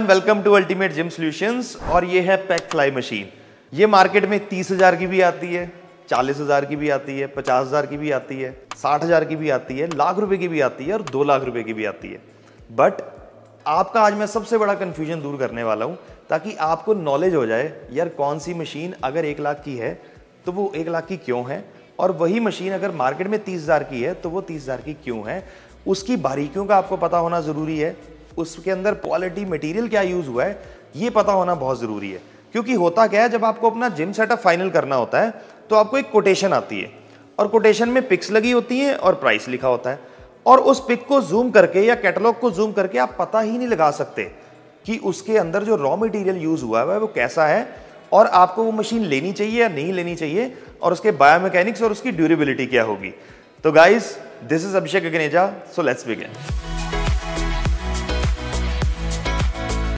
welcome to ultimate gym solutions और ये है पैक फ्लाई मशीन ये मार्केट में तीस हजार की भी आती है चालीस हजार की भी आती है पचास हजार की भी आती है साठ हजार की भी आती है लाख रुपए की भी आती है और दो लाख रुपए की भी आती है बट आपका आज मैं सबसे बड़ा कन्फ्यूजन दूर करने वाला हूँ ताकि आपको नॉलेज हो जाए यार कौन सी मशीन अगर एक लाख की है तो वो एक लाख की क्यों है और वही मशीन अगर मार्केट में तीस हज़ार की है तो वो तीस हज़ार की क्यों है उसकी बारीकियों का आपको पता होना ज़रूरी है उसके अंदर क्वालिटी मटेरियल क्या यूज़ हुआ है ये पता होना बहुत ज़रूरी है क्योंकि होता क्या है जब आपको अपना जिम सेटअप फाइनल करना होता है तो आपको एक कोटेशन आती है और कोटेशन में पिक्स लगी होती हैं और प्राइस लिखा होता है और उस पिक को जूम करके या कैटलॉग को जूम करके आप पता ही नहीं लगा सकते कि उसके अंदर जो रॉ मटेरियल यूज़ हुआ है वो कैसा है और आपको वो मशीन लेनी चाहिए या नहीं लेनी चाहिए और उसके बायोमैकेनिक्स और उसकी ड्यूरेबिलिटी क्या होगी तो guys this is Abhishek Agneja so let's begin